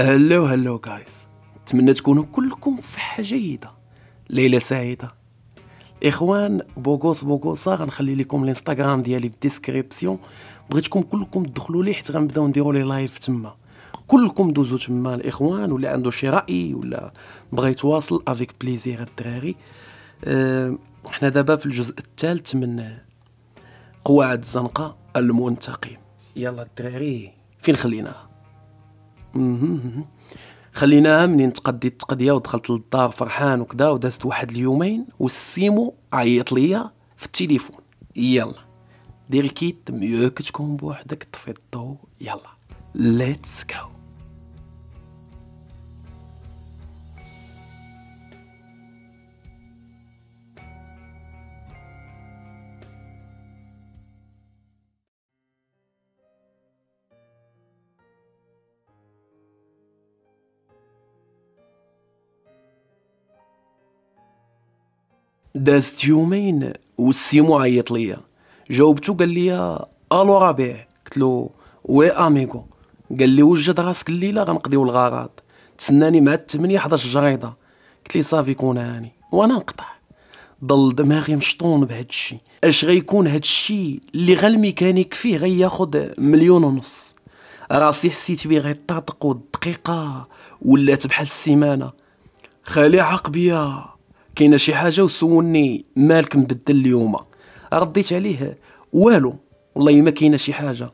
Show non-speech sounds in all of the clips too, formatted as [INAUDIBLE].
هلو هلو جايز نتمنى تكونوا كلكم في صحه جيده ليله سعيده اخوان بوغوس بوغوسا غنخلي لكم الانستغرام ديالي في الديسكريبسيون بغيتكم كلكم تدخلوا ليه حيت غنبداو نديروا لي لايف تما كلكم دوزوا تما الاخوان ولا عنده شي راي ولا بغى يتواصل افيك بليزير الدراري أه حنا دابا في الجزء الثالث من قواعد الزنقه المنتقم يلا الدراري فين خليناها خليناها منين تقضيت التقضيه ودخلت للدار فرحان وكذا ودازت واحد اليومين والسيمو عيط ليا في التليفون يلا دير كيت ميو تكون بوحدك طفي الضو يلا ليتس جو دازت يومين والسيمو عيط ليا جاوبتو قال لي الو ربيع قلت له وي اميغو قال لي وجد راسك الليله غنقضيو الغراض تسناني مع التمنية حدا الجريدة قلت لي صافي كون هاني وانا نقطع ضل دماغي مشطون بهاد الشيء اش غيكون هاد الشيء اللي غا الميكانيك فيه غياخد مليون ونص راسي حسيت بيه غيطاطق والدقيقة ولات بحال السيمانة خالي عقبيه كاينه شي حاجه وسولني مالك مبدل اليوم رديت عليه والو والله ما كاينه شي حاجه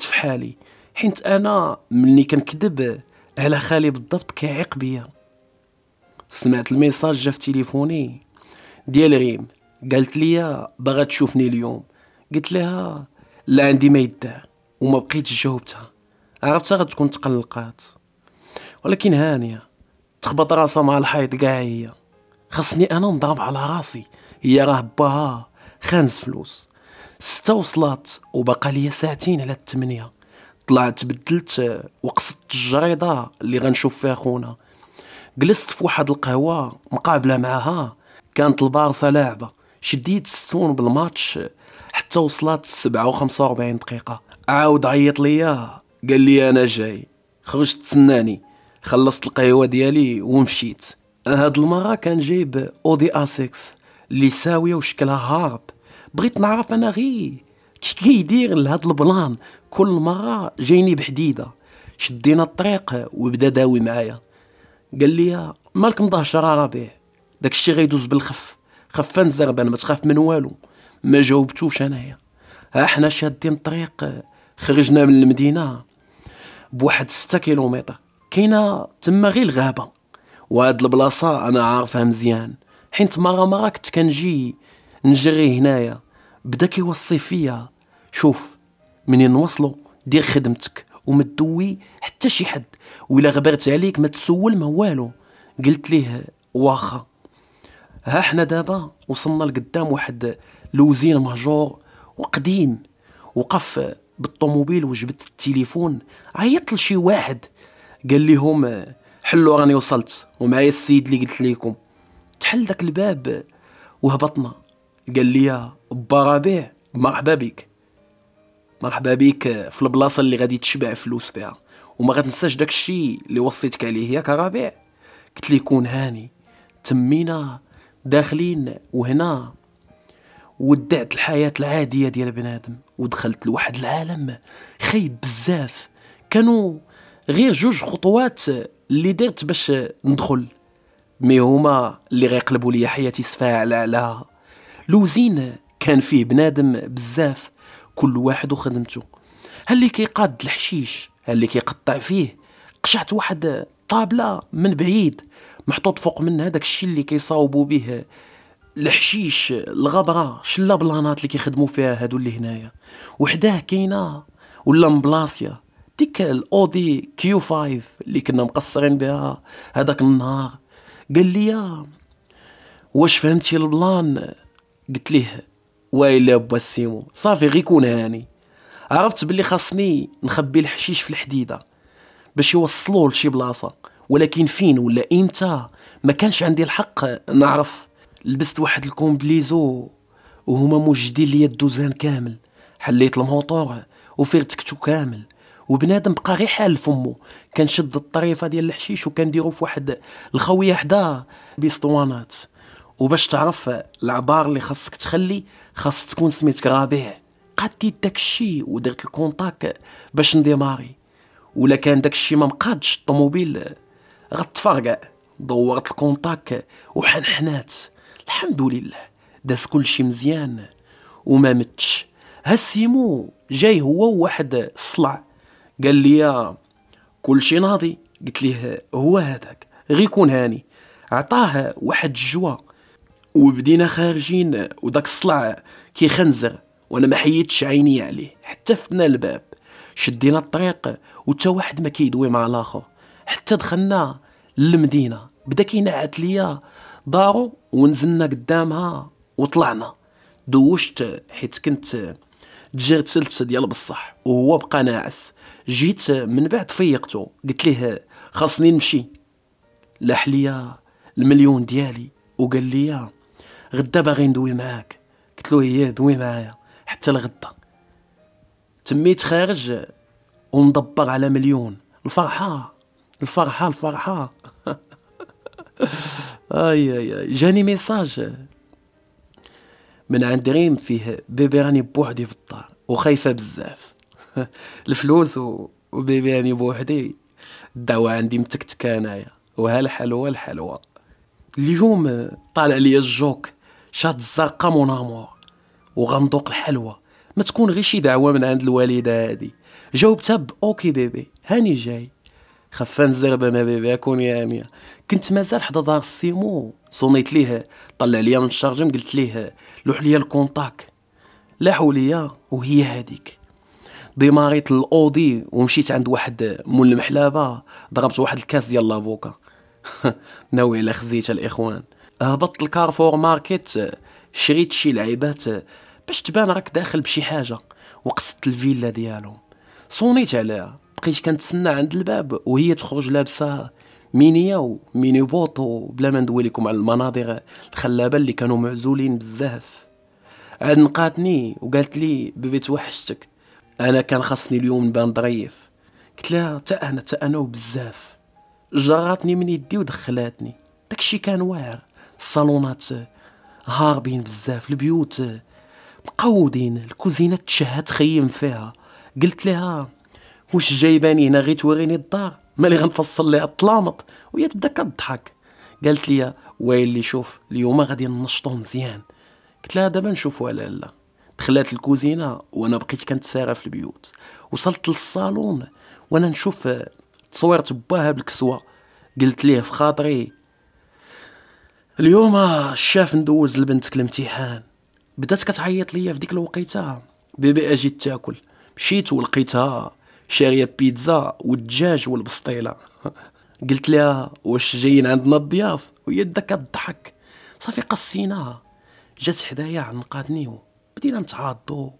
في حالي حيت انا ملي كنكذب على خالي بالضبط كيعيق بيا سمعت الميساج جا في تليفوني ديال ريم قالت لي باغا تشوفني اليوم قلت لها لا عندي ما يدع وما بقيتش جاوبتها عرفتها غتكون تقلقات ولكن هانيه تخبط راسها مع الحيط كاع هي خاصني انا نضرب على راسي هي راه باها خانز فلوس ستة وصلات وبقى ليا ساعتين على التمنية طلعت بدلت وقصدت الجريدة اللي غنشوف فيها خونا جلست في واحد القهوة مقابلة معاها كانت البارسا لاعبة شديت ستون بالماتش حتى وصلت سبعة وخمسة وأربعين دقيقة عاود عيط ليا قال لي أنا جاي خرجت تسناني خلصت القهوة ديالي ومشيت هاد المره كان جايب اودي ا اللي ساويه وشكلها هارب بغيت نعرف انا غي كي كيدير لهاد البلان كل مره جايني بحديده شدينا الطريق وبدا داوي معايا قال لي مالك مضهشر ربيع داك الشي غيدوز بالخف خفان زربان ما تخاف من والو ما جاوبتوش انايا ها حنا شادين الطريق خرجنا من المدينه بواحد ستة كيلومتر كاينه تما غير الغابه وهاد البلاصه انا عارفها مزيان حيت مره مره كنت كنجي نجري هنايا بدا كيوصي فيا شوف منين نوصلو دير خدمتك وما تدوي حتى شي حد ولا غبرت عليك ما تسول ما والو قلت ليه واخا ها حنا دابا وصلنا لقدام واحد لوزين مهجور وقديم وقف بالطوموبيل وجبت التليفون عيط لشي واحد قال لهم حلو راني وصلت ومعايا السيد اللي قلت ليكم تحل داك الباب وهبطنا قال لي با ربيع مرحبا بك مرحبا بك في البلاصه اللي غادي تشبع فلوس فيها وما غتنساش داك الشيء اللي وصيتك عليه ياك ربيع قلت لي كون هاني تمينا داخلين وهنا ودعت الحياة العادية ديال بنادم ودخلت لواحد العالم خايب بزاف كانوا غير جوج خطوات اللي درت باش ندخل مي هما اللي غيقلبوا لي حياتي سفاع على لوزين كان فيه بنادم بزاف كل واحد وخدمته هل اللي كيقاد الحشيش هل اللي كيقطع فيه قشعت واحد طابله من بعيد محطوط فوق منها داك الشيء اللي كيصاوبوا به الحشيش الغبره شلا بلانات اللي كيخدموا فيها هادو اللي هنايا وحداه كاينه ولا مبلاصيه ديك الاودي كيو 5 اللي كنا مقصرين بها هذاك النهار قال لي واش فهمتي البلان قلت ليه وايلا با سيمو صافي غير يكون هاني يعني. عرفت بلي خاصني نخبي الحشيش في الحديده باش يوصلوه لشي بلاصه ولكن فين ولا امتى ما كانش عندي الحق نعرف لبست واحد الكومبليزو وهما موجدين ليا الدوزان كامل حليت الموطور وفرتكتو كامل وبنادم بقى غير حال فمو كنشد الطريفه ديال الحشيش وكنديرو في واحد الخويه حدا باسطوانات وباش تعرف العبار اللي خاصك تخلي خاص تكون سميتك رابيع قاتي داكشي ودرت الكونتاك باش نديماري ولا كان داكشي ما مقادش الطوموبيل غتفرقع دورت الكونتاك وحنحنات الحمد لله داس كلشي مزيان وما متش هالسيمو جاي هو واحد الصلع قال لي كل شي ناضي قلت ليه هو هذاك غي يكون هاني عطاه واحد الجوا وبدينا خارجين وداك الصلع كيخنزر وانا ما حيدتش عيني عليه حتى فتنا الباب شدينا الطريق وتا واحد ما كيدوي مع الاخر حتى دخلنا للمدينه بدا كينعت ليا دارو ونزلنا قدامها وطلعنا دوشت حيت كنت تجرت سلسة ديال بصح وهو بقى ناعس جيت من بعد فيقته قلت ليه خاصني نمشي لاح ليا المليون ديالي وقال لي غدا باغي ندوي معاك قلت له هي إيه، دوي معايا حتى لغدا تميت خارج ومدبر على مليون الفرحه الفرحه الفرحه [LAUGHS] اي اي جاني ميساج من عند ريم فيه بيبي راني بوحدي في الدار وخايفه بزاف [LAUGHS] الفلوس و... وبيبي يعني بوحدي الدعوة عندي متكتكة انايا وها الحلوة الحلوة اليوم طالع لي الجوك شاد الزرقاء مون امور وغندوق الحلوة ما تكون غير شي دعوة من عند الوالدة هادي جاوبتها اوكي بيبي هاني جاي خفان الزربة ما بيبي اكون يا كنت مازال حدا دار السيمو صونيت ليه طلع ليا من الشارجم قلت ليه لوح ليا الكونتاك لاحوا ليا وهي هاديك ديماريت الاودي ومشيت عند واحد مول المحلابه ضربت واحد الكاس ديال لافوكا [LAUGHS] ناوي على خزيت الاخوان هبطت الكارفور ماركت شريت شي لعيبات باش تبان راك داخل بشي حاجه وقصدت الفيلا ديالهم صونيت عليها بقيت كنتسنى عند الباب وهي تخرج لابسه مينيه وميني بوط بلا ما ندوي لكم على المناظر الخلابه اللي كانوا معزولين بزاف عاد نقاتني وقالت لي بيبي توحشتك انا كان خاصني اليوم نبان ظريف قلت لها تا انا تا انا وبزاف جراتني من يدي ودخلاتني داكشي كان واعر الصالونات هاربين بزاف البيوت مقودين الكوزينه تشهى تخيم فيها قلت لها واش جايباني هنا غير توريني الدار مالي غنفصل ليها الطلامط وهي تبدا كضحك قالت لي ويلي شوف اليوم غادي ننشطو مزيان قلت لها دابا نشوفو لا لا دخلت الكوزينه وانا بقيت كنتسارى في البيوت وصلت للصالون وانا نشوف آه، تصويرت باها بالكسوه قلت ليه في خاطري اليوم الشاف آه، ندوز لبنتك الامتحان بدات كتعيط ليا في ديك الوقيته بيبي اجي تاكل مشيت ولقيتها شاريه بيتزا والدجاج والبسطيله [LAUGHS] قلت لها واش جايين عندنا الضياف وهي الضحك صافي قصيناها جات حدايا عنقاتني بدينا نتعاضوا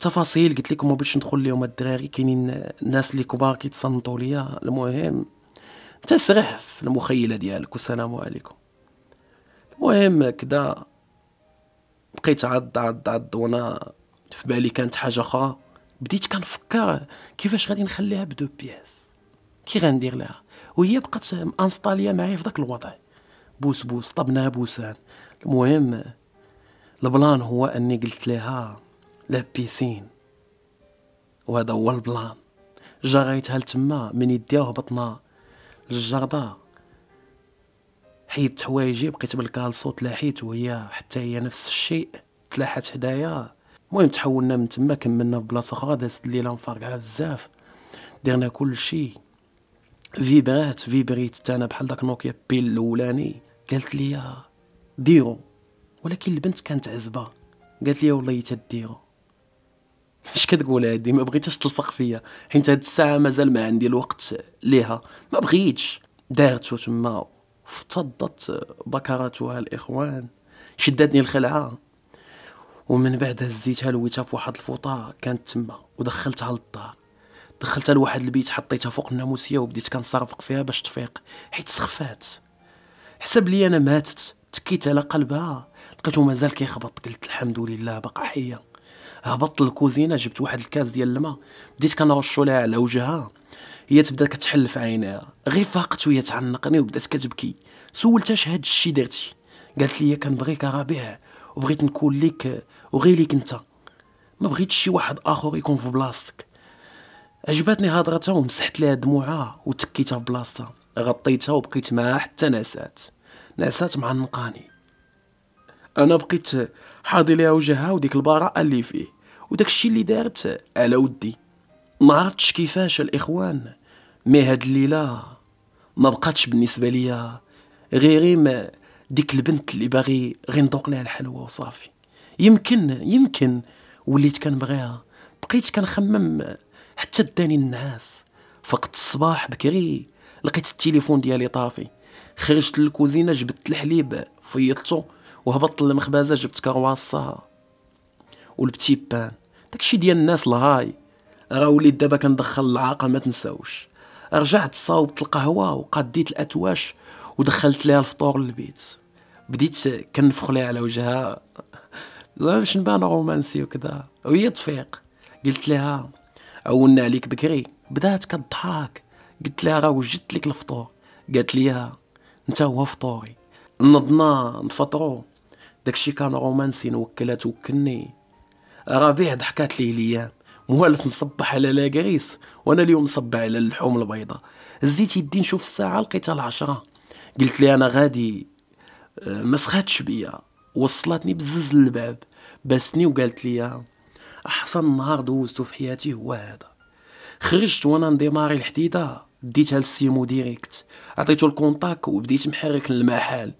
تفاصيل قلت لكم ما بغيتش ندخل ليهم الدراري كاينين الناس اللي كبار كيتصنتوا ليا المهم تسرح في المخيله ديالك والسلام عليكم المهم كدا بقيت عض عض عض وانا في بالي كانت حاجه اخرى بديت كنفكر كيفاش غادي نخليها بدو بياس كي غندير لها وهي بقات مانسطاليه معايا في داك الوضع بوس بوس طبنا بوسان المهم البلان هو اني قلت لها لا بيسين وهذا هو البلان جا غايتها لتما من يديها هبطنا للجردة حيدت حوايجي بقيت بالكالسو تلاحيت وهي حتى هي نفس الشيء تلاحت حدايا المهم تحولنا من تما كملنا في بلاصه اخرى دازت الليله مفرقعه بزاف درنا كل شيء فيبرات فيبريت تانا بحال داك نوكيا بيل الاولاني قالت لي ديرو ولكن البنت كانت عزبه قالت لي والله تديرو اش كتقول هادي ما بغيتش تلصق فيا حيت هاد الساعه مازال ما عندي الوقت ليها ما بغيتش دارتو تما افتضت بكرتها الاخوان شدتني الخلعه ومن بعد هزيتها لويتها في واحد الفوطه كانت تما ودخلتها للدار دخلتها لواحد البيت حطيتها فوق الناموسيه وبديت كنصرفق فيها باش تفيق حيت سخفات حسب لي انا ماتت تكيت على قلبها لقيتو مازال كيخبط قلت الحمد لله بقى حيه هبطت للكوزينه جبت واحد الكاس ديال الماء بديت كنرشو لها على وجهها هي تبدا كتحل في عينيها غير فاقت وهي تعنقني وبدات كتبكي سولتها اش هاد الشي درتي قالت لي كنبغيك ربيع وبغيت نكون ليك وغير ليك انت ما بغيتش شي واحد اخر يكون في بلاصتك عجبتني هضرتها ومسحت لها دموعها وتكيتها في بلاصتها غطيتها وبقيت معاها حتى نسات نسات معنقاني انا بقيت حاضي ليها وجهها وديك البراءه اللي فيه وداك الشيء اللي دارت على ودي ما عرفتش كيفاش الاخوان مي هاد الليله ما بقاتش بالنسبه ليا غير غير ديك البنت اللي باغي غير ندوق لها الحلوه وصافي يمكن يمكن وليت كنبغيها بقيت كنخمم حتى داني النعاس فقت الصباح بكري لقيت التليفون ديالي طافي خرجت للكوزينه جبت الحليب فيضته وهبطت للمخبزة جبت كرواصة والبتي بان داكشي ديال الناس الهاي راه وليت دابا كندخل العاقه ما تنساوش رجعت صاوبت القهوه وقديت الاتواش ودخلت ليها الفطور للبيت بديت كنفخ ليها على وجهها لا باش نبان رومانسي وكذا وهي تفيق قلت لها عولنا عليك بكري بدات كضحك قلت لها راه وجدت لك الفطور قالت لي انت آه، هو فطوري نضنا نفطرو داكشي كان رومانسي نوكلها توكلني ربيع ضحكات ليه ليام موالف نصبح على لاكريس وانا اليوم نصب على اللحوم البيضاء زيت يدي نشوف الساعه لقيتها العشرة قلت لي انا غادي آه، ما سخاتش بيا وصلتني بزز الباب بسني وقالت لي احسن نهار دوزتو في حياتي هو هذا خرجت وانا نديماري الحديده ديتها للسيمو ديريكت عطيتو الكونتاك وبديت محرك للمحل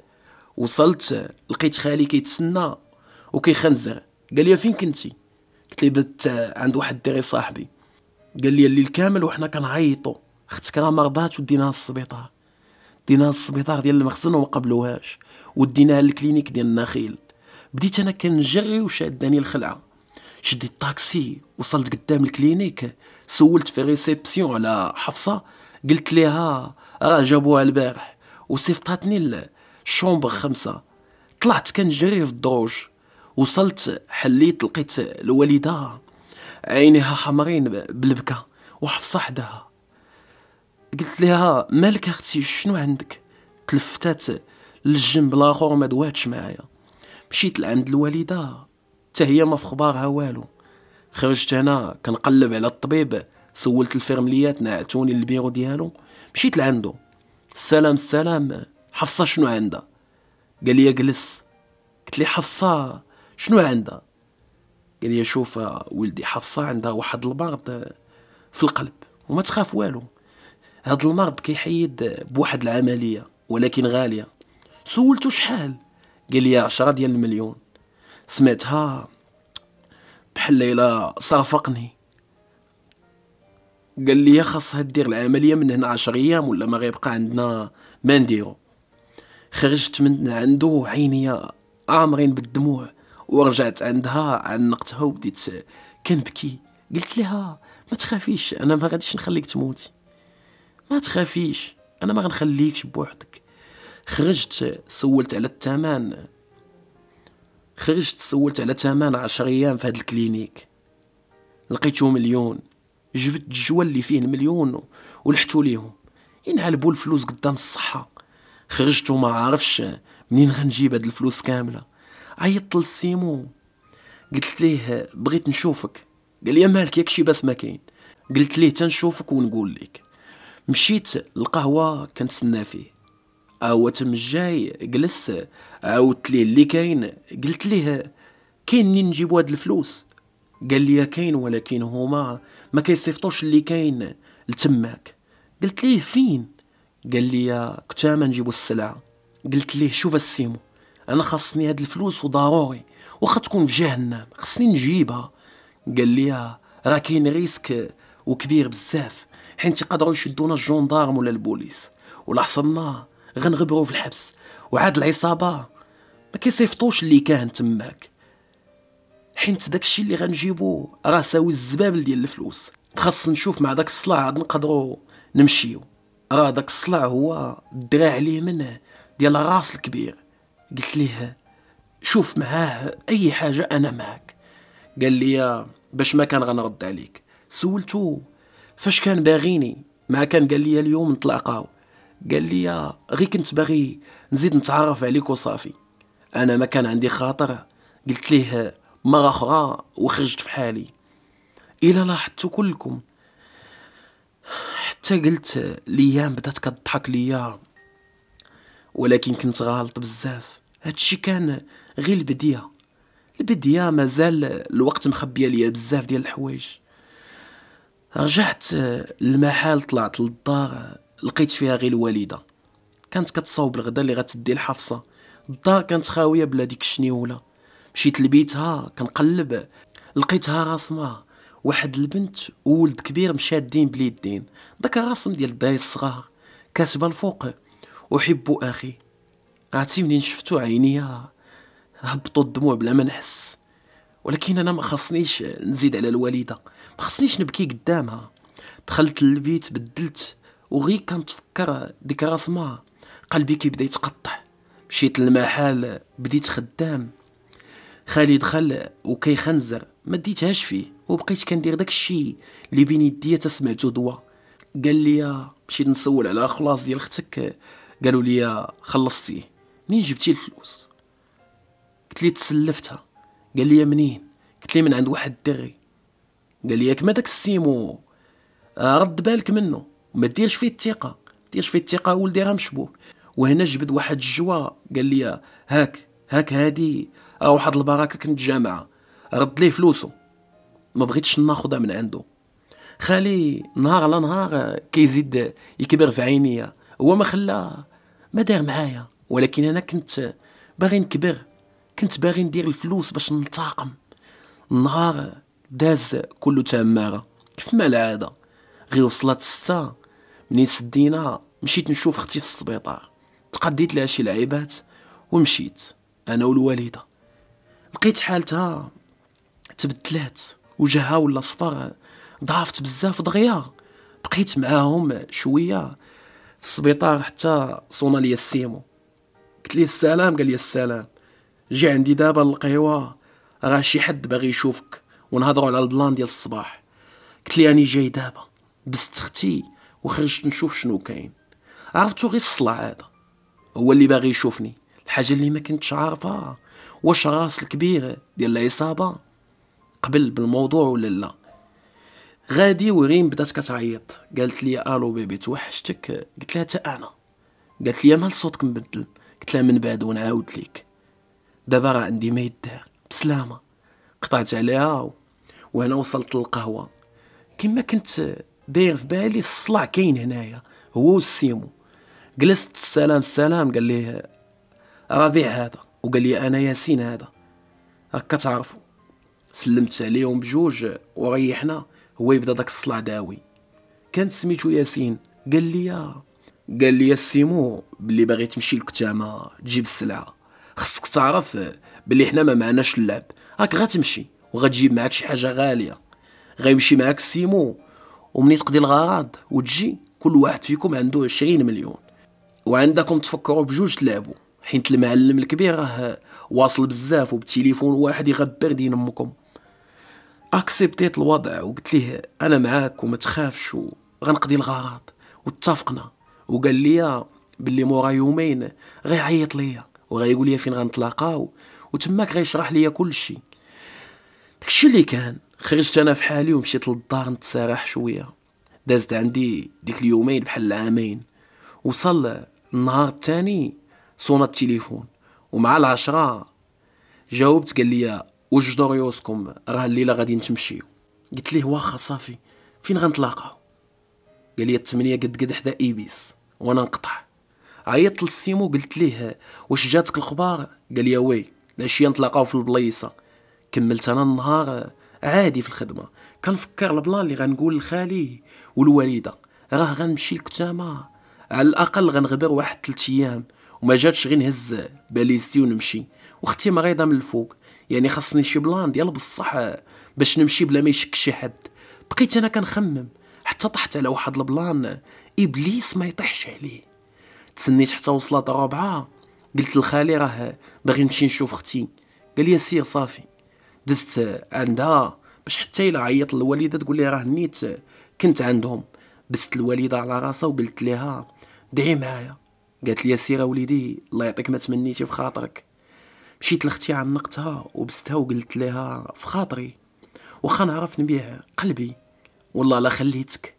وصلت لقيت خالي كيتسنى وكيخنزر قال لي فين كنتي قلت لي بت عند واحد الدري صاحبي قال لي الليل كامل وحنا كنعيطوا اختك راه مرضات وديناها للسبيطار ديناها للسبيطار ديال المخزن وما قبلوهاش وديناها للكلينيك ديال النخيل بديت انا كنجري وشاداني الخلعه شديت الطاكسي وصلت قدام الكلينيك سولت في ريسبسيون على حفصه قلت ليها راه جابوها البارح وصيفطاتني شومبر خمسة طلعت كنجري في الدروج وصلت حليت لقيت الوالدة عينيها حمرين بالبكا وحفصة حداها قلت لها مالك اختي شنو عندك تلفتات للجنب الاخر ما دواتش معايا مشيت لعند الوالده حتى هي ما في خبارها والو خرجت انا كنقلب على الطبيب سولت الفرمليات نعتوني البيرو ديالو مشيت لعندو السلام السلام حفصة شنو عندها قال لي جلس قلت لي حفصة شنو عندها قال لي شوف ولدي حفصة عندها واحد المرض في القلب وما تخاف والو هذا المرض كيحيد بواحد العملية ولكن غالية سولته شحال قال لي عشرة ديال المليون سمعتها بحال ليلة صافقني قال لي خاصها دير العمليه من هنا عشر ايام ولا ما غيبقى عندنا ما نديرو خرجت من عنده عيني عامرين بالدموع ورجعت عندها عنقتها وبديت كنبكي قلت لها ما تخافيش انا ما غاديش نخليك تموتي ما تخافيش انا ما غنخليكش بوحدك خرجت سولت على الثمن خرجت سولت على ثمن عشر ايام في هاد الكلينيك لقيتو مليون جبت الجوال اللي فيه المليون ولحتو ليهم ينعلبوا الفلوس قدام الصحه خرجت وما عارفش منين غنجيب هاد الفلوس كامله عيطت للسيمو قلت ليه بغيت نشوفك قال لي مالك ياك شي باس ما كاين قلت ليه تنشوفك ونقول لك مشيت القهوه كنتسنى فيه هو تم الجاي جلس عاودت ليه اللي كاين قلت ليه كاين منين نجيبو هاد الفلوس قال لي كاين ولكن هما ما كيصيفطوش اللي كاين لتماك قلت ليه فين قال لي كتاما نجيبو السلعه قلت ليه شوف السيمو انا خاصني هاد الفلوس وضروري واخا تكون في جهنم خصني نجيبها قال لي راه كاين ريسك وكبير بزاف حيت يقدروا يشدونا الجوندارم ولا البوليس ولا حصلنا غنغبروا في الحبس وعاد العصابه ما كيصيفطوش اللي كان تماك حيت داكشي اللي غنجيبو راه ساوي الزبابل ديال الفلوس خاص نشوف مع داك الصلاة عاد نقدروا نمشيو راه داك الصلع هو الدراع منه ديال الراس الكبير قلت ليه شوف معاه اي حاجه انا معك قال لي باش ما كان غنرد عليك سولته فاش كان باغيني ما كان قال لي اليوم نتلاقاو قال لي غير كنت باغي نزيد نتعرف عليك وصافي انا ما كان عندي خاطر قلت ليه مرة أخرى وخرجت في حالي إلى لاحظتوا كلكم حتى قلت ليام بدات كضحك ليا ولكن كنت غالط بزاف هادشي كان غير البديه البديه مازال الوقت مخبيه ليا بزاف ديال الحوايج رجعت للمحل طلعت للدار لقيت فيها غير الوالده كانت كتصاوب الغدا اللي غتدي الحفصه الدار كانت خاويه بلا ديك الشنيوله مشيت لبيتها كنقلب لقيتها راسمه واحد البنت وولد كبير مشادين بليدين داك الرسم ديال الدراري الصغار كاتبه الفوق احب اخي عرفتي منين شفتو عينيا هبطوا الدموع بلا ما نحس ولكن انا ما خصنيش نزيد على الوالده ما خصنيش نبكي قدامها دخلت للبيت بدلت وغي كنتفكر ديك الرسمه قلبي كيبدا يتقطع مشيت للمحل بديت خدام خالي دخل وكيخنزر ما ديتهاش فيه وبقيت كندير داك الشيء اللي بين يديا تسمعته ضوا قال لي مشيت نسول على خلاص ديال اختك قالوا لي خلصتيه منين جبتي الفلوس قلت لي تسلفتها قال لي منين قلت لي من عند واحد الدري قال لي ما داك السيمو آه، رد بالك منه ما ديرش فيه الثقه ديرش فيه الثقه ولدي راه مشبوه وهنا جبد واحد الجوا قال لي هاك هاك هادي راه واحد البركه كنت جامعه رد ليه فلوسه ما بغيتش ناخدها من عنده خالي نهار على نهار كيزيد يكبر في عينيا هو ما خلا ما دار معايا ولكن انا كنت باغي نكبر كنت باغي ندير الفلوس باش نلتاقم النهار داز كله تماره كيف ما العاده غير وصلت ستة منين سدينا مشيت نشوف اختي في السبيطار تقديت لها شي لعيبات ومشيت انا والوالده لقيت حالتها تبدلات وجهها ولا صفر ضعفت بزاف دغيا بقيت معاهم شويه في السبيطار حتى صونا لي السيمو قلت لي السلام قال لي السلام جي عندي دابا للقهوة راه شي حد باغي يشوفك ونهضروا على البلان ديال الصباح قلت لي اني جاي دابا بست اختي وخرجت نشوف شنو كاين عرفتو غير الصلع هذا هو اللي باغي يشوفني الحاجه اللي ما كنتش عارفها واش راس الكبير ديال العصابه قبل بالموضوع ولا لا غادي وريم بدات كتعيط قالت لي الو بيبي توحشتك قلت لها حتى انا قالت لي مال صوتك مبدل قلت لها من بعد ونعاود ليك دابا راه عندي ما يدار بسلامه قطعت عليها و... وانا وصلت للقهوه كما كنت داير في بالي الصلع كاين هنايا هو والسيمو جلست السلام السلام قال لي ربيع هذا وقال لي انا ياسين هذا راك كتعرفو سلمت عليهم بجوج وريحنا هو يبدا داك الصلع داوي كانت سميتو ياسين قال لي قال لي السيمو بلي باغي تمشي للكتامه تجيب السلعه خصك تعرف بلي حنا ما معناش اللعب راك غتمشي وغتجيب معاك شي حاجه غاليه غيمشي معاك السيمو ومني تقضي الغراض وتجي كل واحد فيكم عنده 20 مليون وعندكم تفكروا بجوج تلعبوا حيت المعلم الكبير راه واصل بزاف وبتليفون واحد يغبر دين امكم اكسبتيت الوضع وقلت ليه انا معاك وما تخافش وغنقضي الغرض واتفقنا وقال لي باللي مورا يومين غيعيط ليا وغيقول لي فين غنتلاقاو وتماك غيشرح ليا كلشي داكشي اللي كان خرجت انا في حالي ومشيت للدار نتسارح شويه دازت عندي ديك اليومين بحال العامين وصل النهار الثاني صونا التليفون ومع العشرة جاوبت قال لي وجوج ريوسكم راه الليله غادي نتمشيو قلت ليه واخا صافي فين غنتلاقاو قال لي الثمانيه قد قد حدا ايبيس وانا نقطع عيطت للسيمو قلت ليه واش جاتك الخبار قال لي وي العشيه نتلاقاو في البلايصه كملت انا النهار عادي في الخدمه كنفكر البلان اللي غنقول لخالي والوالده راه غنمشي لكتاما على الاقل غنغبر واحد 3 ايام وما جاتش غير نهز باليزتي ونمشي واختي مريضه من الفوق يعني خاصني شي بلان ديال بصح باش نمشي بلا ما يشك شي حد بقيت انا كنخمم حتى طحت على واحد البلان ابليس ما يطيحش عليه تسنيت حتى وصلت ربعة قلت لخالي راه باغي نمشي نشوف اختي قال لي سير صافي دزت عندها باش حتى الا عيط للوالده تقول لي راه نيت كنت عندهم بست الوالده على راسها وقلت لها دعي معايا قالت لي سير وليدي الله يعطيك ما تمنيتي في خاطرك مشيت لختي عنقتها وبستها وقلت لها في خاطري واخا نعرف نبيع قلبي والله لا خليتك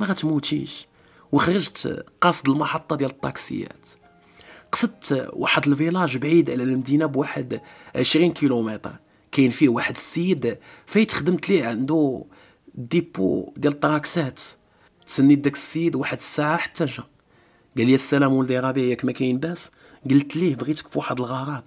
ما غتموتيش وخرجت قاصد المحطه ديال الطاكسيات قصدت واحد الفيلاج بعيد على المدينه بواحد 20 كيلومتر كاين فيه واحد السيد فايت خدمت ليه عنده ديبو ديال الطراكسات تسنيت داك السيد واحد الساعه حتى جا قال لي السلام ولدي ربيع ياك ما كاين باس قلت ليه بغيتك في واحد الغرض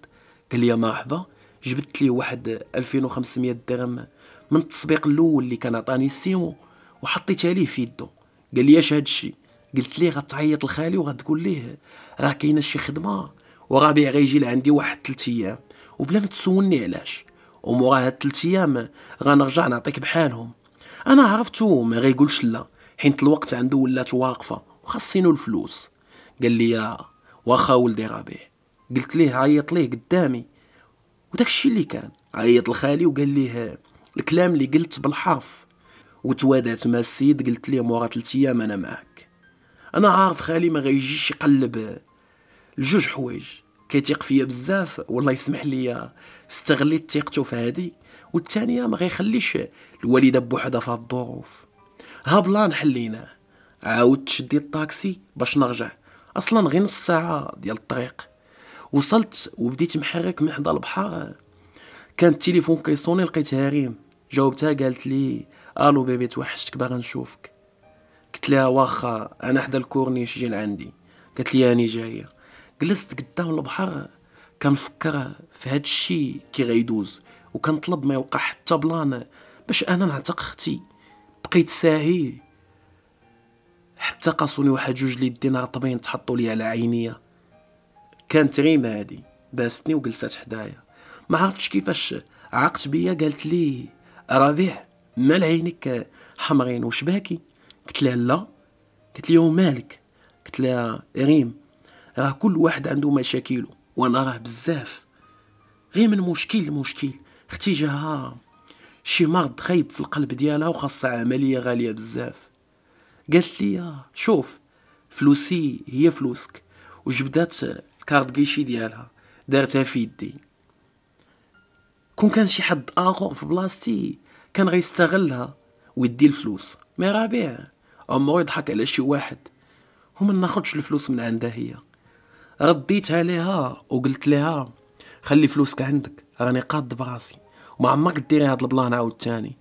قال لي مرحبا جبدت لي واحد 2500 درهم من التسبيق الاول اللي كان عطاني السيمو وحطيتها ليه في يدو قال لي اش هاد الشيء قلت ليه غتعيط لخالي وغتقول ليه راه كاينه شي خدمه بيع غيجي لعندي واحد 3 ايام وبلا ما تسولني علاش ومورا هاد 3 ايام غنرجع نعطيك بحالهم انا عرفتو ما غيقولش لا حيت الوقت عنده ولات واقفه وخاصينو الفلوس قال لي آه، واخا ولدي ربيع قلت ليه عيط ليه قدامي وداك الشيء اللي كان عيط لخالي وقال ليه الكلام اللي قلت بالحرف وتوادات مع السيد قلت ليه مورا ثلاث ايام انا معاك انا عارف خالي ما غيجيش يقلب لجوج حوايج كيتيق فيا بزاف والله يسمح لي استغليت ثقته في هذه والثانيه ما غيخليش الوالده بوحدها في الظروف ها بلان حليناه عاودت شديت الطاكسي باش نرجع اصلا غير نص ساعه ديال الطريق وصلت وبديت محرك من حدا البحر كان التليفون كيصوني لقيتها ريم جاوبتها قالت لي الو بيبي توحشتك باغا نشوفك قلت لها واخا انا حدا الكورنيش جي لعندي قالت لي اني جايه جلست قدام البحر كنفكر في هاد الشيء كي غيدوز وكنطلب ما يوقع حتى بلان باش انا نعتق اختي بقيت ساهي حتى قاصوني واحد جوج لي دينار رطبين تحطوا لي على عينيا كانت ريم هادي باستني وجلست حدايا ما عرفتش كيفاش عقت بيا قالت لي ربيع مال عينك حمرين وش باكي قلت لها لا قلت لي مالك قلت لها ريم راه كل واحد عنده مشاكله وانا راه بزاف غير من مشكل لمشكل اختي جاها شي مرض خايب في القلب ديالها وخاصها عمليه غاليه بزاف قالت لي آه، شوف فلوسي هي فلوسك وجبدات كارد كيشي ديالها دارتها في يدي كون كان شي حد اخر في بلاصتي كان غيستغلها ويدي الفلوس مي ربيع عمرو يضحك على شي واحد وما ناخدش الفلوس من عندها هي رديتها ليها وقلت ليها خلي فلوسك عندك راني قاد براسي وما عمرك ديري هاد البلان عاود تاني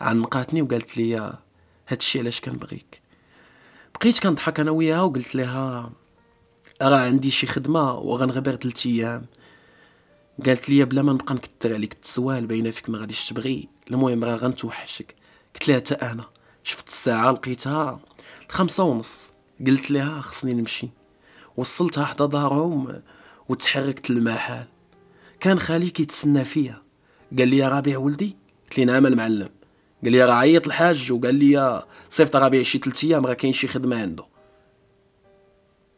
عنقاتني وقالت لي هادشي علاش كنبغيك بقيت كنضحك انا وياها وقلت لها راه عندي شي خدمه وغنغبر 3 ايام قالت لي بلا ما نبقى نكثر عليك التسوال باينه فيك ما غاديش تبغي المهم راه غنتوحشك قلت لها حتى انا شفت الساعه لقيتها خمسة ونص قلت لها خصني نمشي وصلتها حدا دارهم وتحركت للمحل كان خالي كيتسنى فيا قال لي ربيع ولدي قلت لي نعم المعلم قال لي راه عيط الحاج وقال لي صيفط ربيع شي 3 ايام راه كاين شي خدمه عنده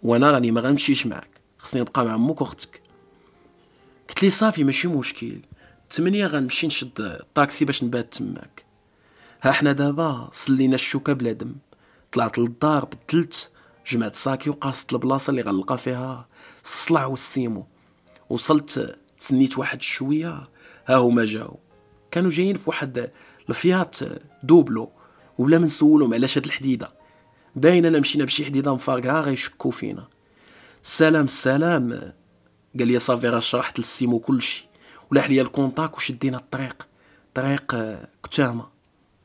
وانا راني ما غنمشيش معاك خصني نبقى مع امك واختك قلت لي صافي ماشي مشكل تمنية غنمشي نشد الطاكسي باش نبات تماك ها حنا دابا صلينا الشوكه بلا دم طلعت للدار بدلت جمعت ساكي وقاصت البلاصه اللي غنلقى فيها الصلع والسيمو وصلت تسنيت واحد شويه ها هما جاو كانوا جايين في واحد الفيات دوبلو ولا ما نسولهم علاش هاد الحديده باين الا مشينا بشي حديده مفارقها آه، غيشكو فينا سلام سلام قال لي صافي راه شرحت للسيمو كلشي ولاح ليا الكونتاك وشدينا الطريق طريق آه، كتامه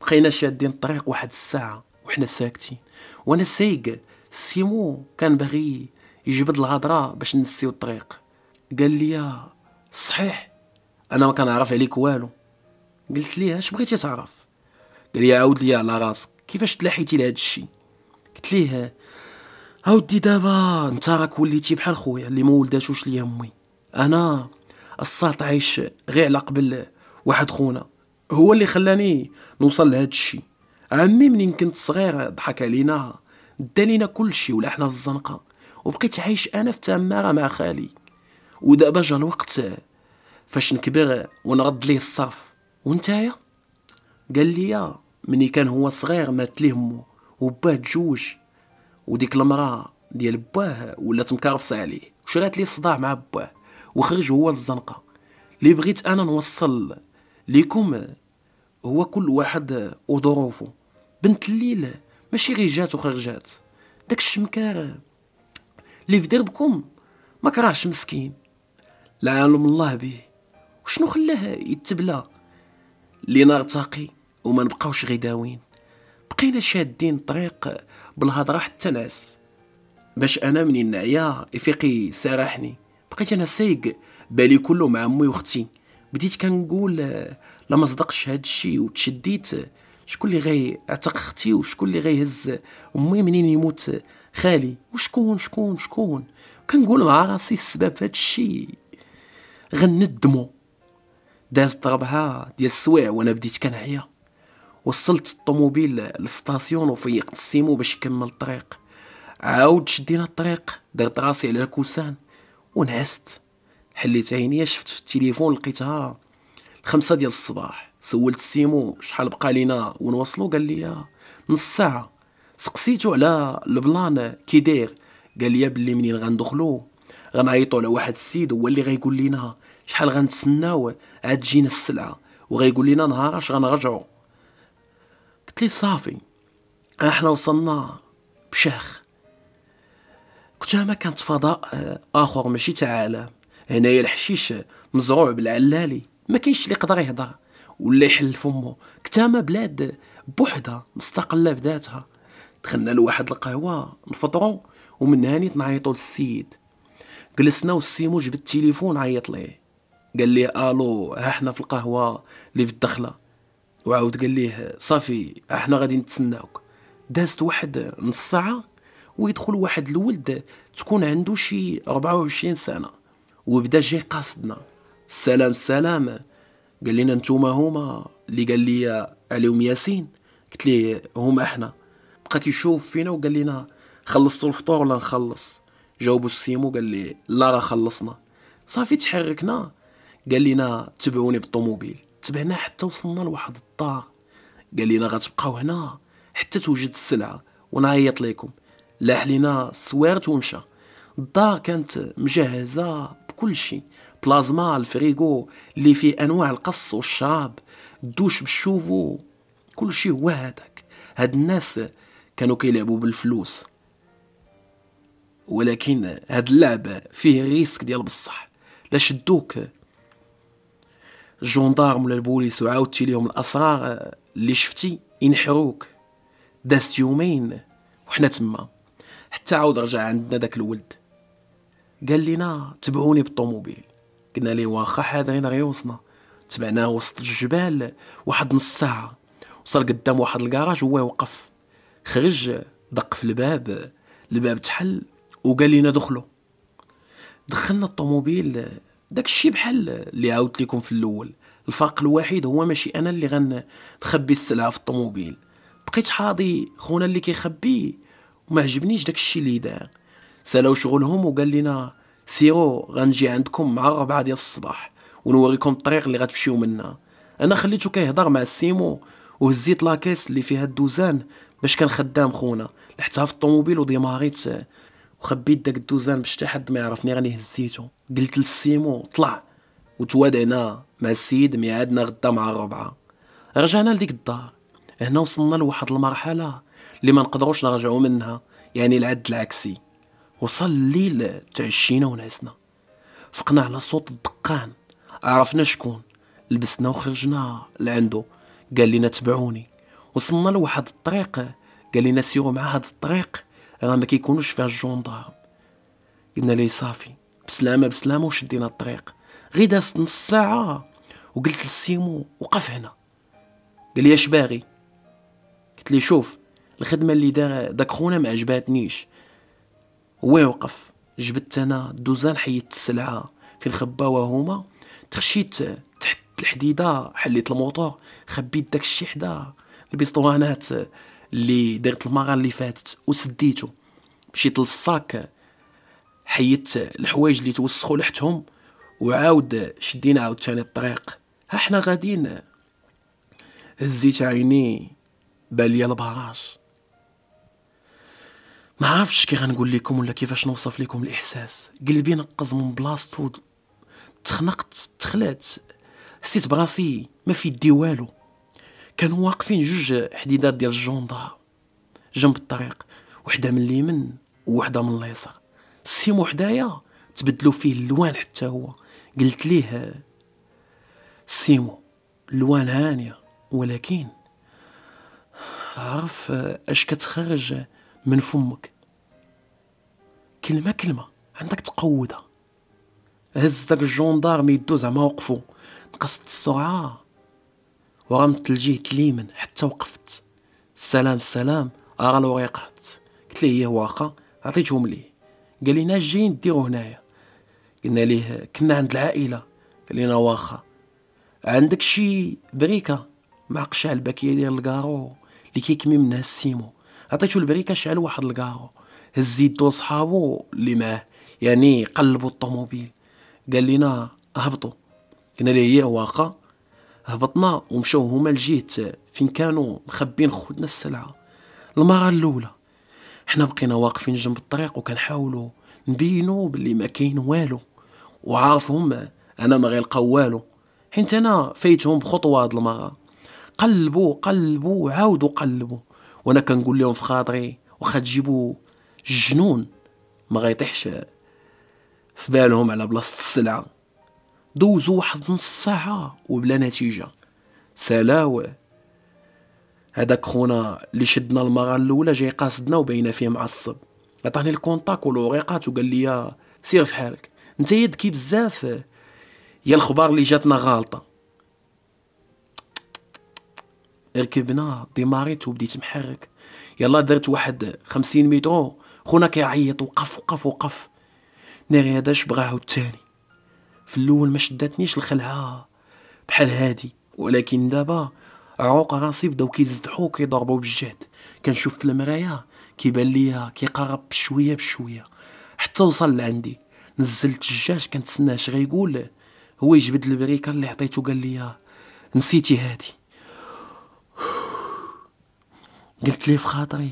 بقينا شادين الطريق واحد الساعه وحنا ساكتين وانا سايق السيمو كان باغي يجبد الهضره باش نسيو الطريق قال لي آه، صحيح انا ما كنعرف عليك والو قلت ليه اش بغيتي تعرف قال لي عاود لي على راسك كيفاش تلاحيتي لهذا الشيء قلت ليه اودي دابا انت راك وليتي بحال خويا اللي ما ولداتوش ليا امي انا الساط عايش غير على قبل واحد خونا هو اللي خلاني نوصل لهذا الشيء عمي منين كنت صغير ضحك علينا دا لينا كلشي ولا حنا في الزنقه وبقيت عايش انا في تماره مع خالي ودابا جا الوقت فاش نكبر ونرد ليه الصرف وانتايا قال لي مني كان هو صغير مات ليه مو وباه تجوج وديك المراه ديال باه ولات مكرفصه عليه وشرات لي الصداع مع باه وخرج هو للزنقه اللي بغيت انا نوصل ليكم هو كل واحد وظروفه بنت الليل ماشي غير جات وخرجات داك الشمكار اللي في دربكم ما كرهش مسكين لا يعلم الله به وشنو خلاه يتبلى لينا ارتقي وما نبقاوش غداوين بقينا شادين الطريق بالهضره حتى نعس باش انا منين نعيا افيقي سارحني بقيت انا سايق بالي كله مع امي واختي بديت كنقول لا ما صدقش هاد الشيء وتشديت شكون اللي غي اعتق اختي وشكون اللي غيهز امي منين يموت خالي وشكون شكون شكون كنقول مع راسي السبب هاد الشيء غندمو داز ضربها ديال السوايع وانا بديت كنعيا وصلت الطوموبيل للستاسيون وفيقت السيمو باش يكمل الطريق عاود شدينا الطريق درت راسي على الكوسان ونعست حليت عينيا شفت في التليفون لقيتها الخمسة ديال الصباح سولت السيمو شحال بقى لينا ونوصلو قال لي آه، نص ساعة سقسيتو على البلان كي داير قال لي بلي منين غندخلو غنعيطو على واحد السيد هو اللي غيقول لينا شحال غنتسناو عاد تجينا السلعة وغيقول لينا نهار اش غنرجعو لي صافي احنا وصلنا بشيخ كنت ما كانت فضاء آه، اخر ماشي تعالى عالم هنايا الحشيش مزروع بالعلالي ما كاينش اللي يقدر يهضر ولا يحل فمو كتامه بلاد بوحدها مستقله بذاتها دخلنا لواحد القهوه نفطرو ومن هاني نعيطو للسيد جلسنا والسيمو جبد التليفون عيط ليه قال لي الو ها حنا في القهوه اللي في الدخله وعاود قال ليه صافي احنا غادي نتسناوك دازت واحد نص ساعه ويدخل واحد الولد تكون عنده شي 24 سنه وبدا جاي قاصدنا السلام السلام قال لنا نتوما هما اللي قال لي عليهم ياسين قلت ليه هما احنا بقى كيشوف فينا وقال لنا خلصتوا الفطور ولا نخلص جاوبو السيمو قال لي لا راه خلصنا صافي تحركنا قال لنا تبعوني بالطوموبيل تبعنا حتى وصلنا لواحد الدار قال لنا غتبقاو هنا حتى توجد السلعه ونعيط لكم لاح لينا السوارت ومشى الدار كانت مجهزه بكل شيء بلازما الفريغو اللي فيه انواع القص والشراب الدوش بالشوفو كل شيء هو هذاك هاد الناس كانوا كيلعبوا بالفلوس ولكن هاد اللعب فيه ريسك ديال بصح لا شدوك الجوندارم ولا البوليس وعاودتي ليهم الاسرار اللي آه، شفتي ينحروك دازت يومين وحنا تما حتى عاود رجع عندنا داك الولد قال لينا تبعوني بالطوموبيل قلنا ليه واخا حاضرين غير وصلنا تبعناه وسط الجبال واحد نص ساعه وصل قدام واحد الكراج هو وقف خرج دق في الباب الباب تحل وقال لينا دخلوا دخلنا الطوموبيل داك الشيء بحال اللي عاودت لكم في الاول الفرق الوحيد هو ماشي انا اللي غنخبي السلعه في الطوموبيل بقيت حاضي خونا اللي كيخبي وما عجبنيش داك الشيء اللي دار سالاو شغلهم وقال لنا سيرو غنجي عندكم مع ربعة ديال الصباح ونوريكم الطريق اللي غتمشيو منها انا خليته كيهضر مع السيمو وهزيت لاكيس اللي فيها الدوزان باش كان خدام خونا لحتها في الطوموبيل وديماريت وخبيت داك الدوزان باش حتى حد ما يعرفني راني هزيته قلت للسيمو طلع وتوادعنا مع السيد ميعادنا غدا مع الربعة رجعنا لديك الدار هنا وصلنا لواحد المرحلة اللي ما نقدروش نرجعو منها يعني العد العكسي وصل الليل تعشينا ونعسنا فقنا على صوت الدقان عرفنا شكون لبسنا وخرجنا لعندو قال لنا تبعوني وصلنا لواحد الطريق قال لنا سيروا مع هاد الطريق راه ما كيكونوش فيها الجوندار قلنا ليه صافي بسلامه بسلامه وشدينا الطريق غي دازت نص ساعه وقلت لسيمو وقف هنا قال لي اش باغي قلت لي شوف الخدمه اللي دار داك خونا ما عجباتنيش هو وقف جبت انا دوزان حيدت السلعه فين خباوها هما تخشيت تحت الحديده حليت الموطور خبيت داك الشي حدا البسطوانات اللي درت المغار اللي فاتت وسديته مشيت للصاك حيدت الحوايج اللي توسخوا لحتهم وعاود شدينا عاود تاني الطريق ها حنا غاديين هزيت عيني باليا البراج ما عرفتش كي غنقول لكم ولا كيفاش نوصف لكم الاحساس قلبي نقز من بلاصتو تخنقت تخلعت حسيت براسي ما في يدي والو كانوا واقفين جوج حديدات ديال الجوندا جنب الطريق وحده من اليمين وحده من اليسار سيمو حدايا تبدلوا فيه اللوان حتى هو قلت ليه سيمو اللوان هانيه ولكن عرف اش كتخرج من فمك كلمه كلمه عندك تقودها هز داك الجوندار ميدو زعما وقفو نقصت السرعه وغمت الجهد اليمن حتى وقفت السلام السلام اغا الوريقات قلت ليه واخا عطيتهم ليه قال ناش جايين ديرو هنايا قلنا ليه كنا عند العائله قال لينا واخا عندك شي بريكه مع قشع الباكيه ديال الكارو اللي كيكمي منها السيمو عطيتو البريكه شعل واحد الكارو هز يدو صحابو اللي معاه يعني قلبوا الطوموبيل قال لينا هبطوا قلنا ليه واخا هبطنا ومشاو هما لجهة فين كانوا مخبين خودنا السلعة المرة الأولى حنا بقينا واقفين جنب الطريق وكنحاولوا نبينو بلي ما كاين والو وعارفهم انا ما غير والو حيت انا فايتهم بخطوه هاد المره قلبوا قلبوا عاودوا قلبوا وانا كنقول لهم في خاطري واخا تجيبوا الجنون ما غيطيحش في بالهم على بلاصه السلعه دوزو واحد نص ساعة وبلا نتيجة سلاوة هذاك خونا اللي شدنا المرة الأولى جاي قاصدنا وبينا فيه معصب عطاني الكونتاك والوريقات وقال لي سير في حالك انت يدكي بزاف يا الخبار اللي جاتنا غالطة ركبنا ديماريت وبديت محرك يلا درت واحد خمسين مترو خونا كيعيط وقف وقف وقف ناري هذا شبغاه التاني في الاول ما شداتنيش الخلعه بحال هادي ولكن دابا عوق راسي بداو كيزدحو كيضربو بالجهد كنشوف في المرايا كيبان ليا كيقرب بشويه بشويه حتى وصل لعندي نزلت الجاج كنتسناه اش غيقول هو يجبد البريكه اللي عطيته قال ليا نسيتي هادي [SIGHS] قلت لي في خاطري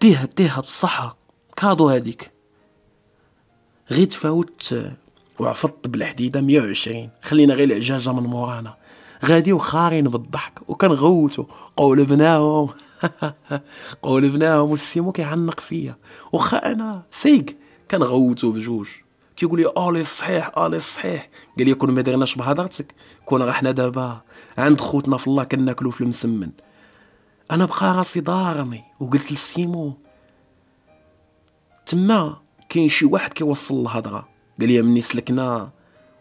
ديها ديها بصحة كادو هاديك غير تفاوت وعفضت بالحديده 120 خلينا غير العجاجه من مورانا غادي وخارين بالضحك وكنغوتو قولبناهم [LAUGHS] قولبناهم والسيمو كيعنق فيا واخا انا سيق كنغوتو بجوج كيقول لي اولي صحيح اولي صحيح قال لي كون ما درناش بهضرتك كون راه حنا دابا عند خوتنا في الله كناكلو في المسمن انا بقى راسي ضارني وقلت للسيمو تما كاين شي واحد كيوصل الهضره قال لي مني سلكنا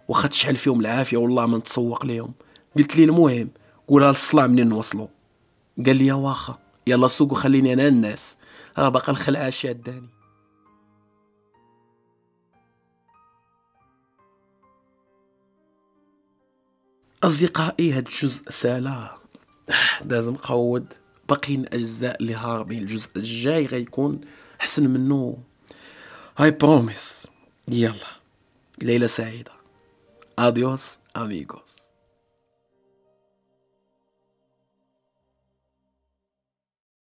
واخا تشحل فيهم العافيه والله ما نتسوق ليهم قلت لي المهم قولها للصلاة منين نوصلو قال لي واخا يلا سوق وخليني انا الناس راه باقا الخلعه شاداني أصدقائي هاد الجزء سالا داز [SIGHS] مقود باقيين أجزاء اللي هاربين الجزء الجاي غيكون أحسن منه هاي بروميس يلا Leila Seida. Adiós amigos.